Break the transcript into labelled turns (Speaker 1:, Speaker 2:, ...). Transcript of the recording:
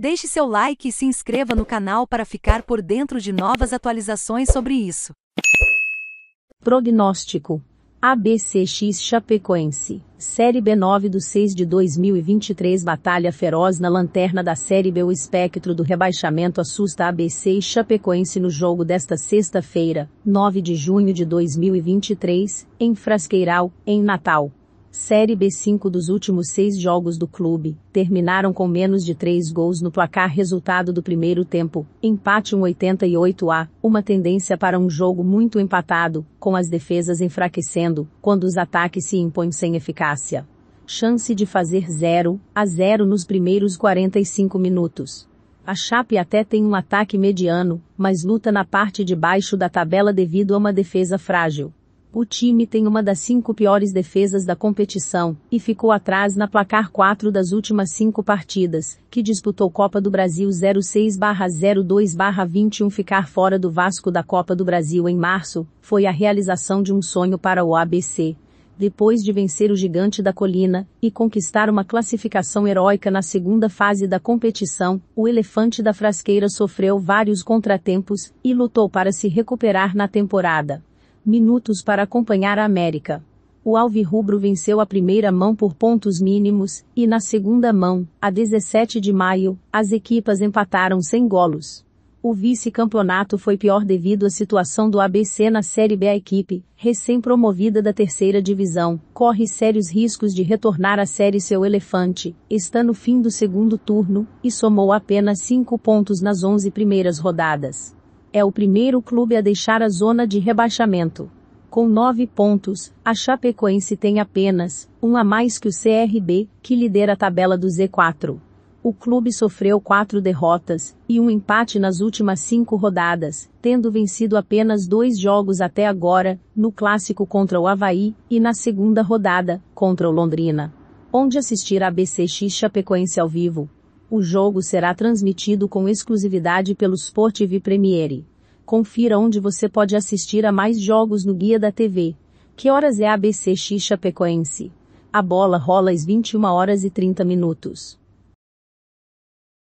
Speaker 1: Deixe seu like e se inscreva no canal para ficar por dentro de novas atualizações sobre isso. Prognóstico ABCX Chapecoense, Série B9 do 6 de 2023 Batalha feroz na lanterna da Série B O espectro do rebaixamento assusta ABC e Chapecoense no jogo desta sexta-feira, 9 de junho de 2023, em Frasqueiral, em Natal. Série B5 dos últimos seis jogos do clube, terminaram com menos de três gols no placar resultado do primeiro tempo, empate 1,88 a, uma tendência para um jogo muito empatado, com as defesas enfraquecendo, quando os ataques se impõem sem eficácia. Chance de fazer 0 a 0 nos primeiros 45 minutos. A Chape até tem um ataque mediano, mas luta na parte de baixo da tabela devido a uma defesa frágil. O time tem uma das cinco piores defesas da competição e ficou atrás na placar quatro das últimas cinco partidas, que disputou Copa do Brasil 06/02/21. Ficar fora do Vasco da Copa do Brasil em março foi a realização de um sonho para o ABC. Depois de vencer o gigante da colina e conquistar uma classificação heróica na segunda fase da competição, o elefante da frasqueira sofreu vários contratempos e lutou para se recuperar na temporada minutos para acompanhar a América. O Alvirrubro venceu a primeira mão por pontos mínimos, e na segunda mão, a 17 de maio, as equipas empataram sem golos. O vice-campeonato foi pior devido à situação do ABC na Série B. A equipe, recém-promovida da terceira divisão, corre sérios riscos de retornar à Série Seu Elefante, está no fim do segundo turno, e somou apenas cinco pontos nas 11 primeiras rodadas. É o primeiro clube a deixar a zona de rebaixamento. Com nove pontos, a Chapecoense tem apenas um a mais que o CRB, que lidera a tabela do Z4. O clube sofreu quatro derrotas e um empate nas últimas cinco rodadas, tendo vencido apenas dois jogos até agora, no clássico contra o Havaí e na segunda rodada, contra o Londrina. Onde assistir a BCX Chapecoense ao vivo, o jogo será transmitido com exclusividade pelo Sportv Premiere. Confira onde você pode assistir a mais jogos no Guia da TV. Que horas é ABC X Chapecoense? A bola rola às 21 horas e 30 minutos.